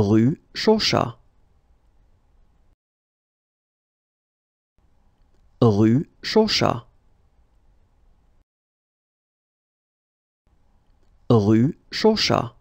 rue Chauchat, rue Chauchat, rue Chauchat.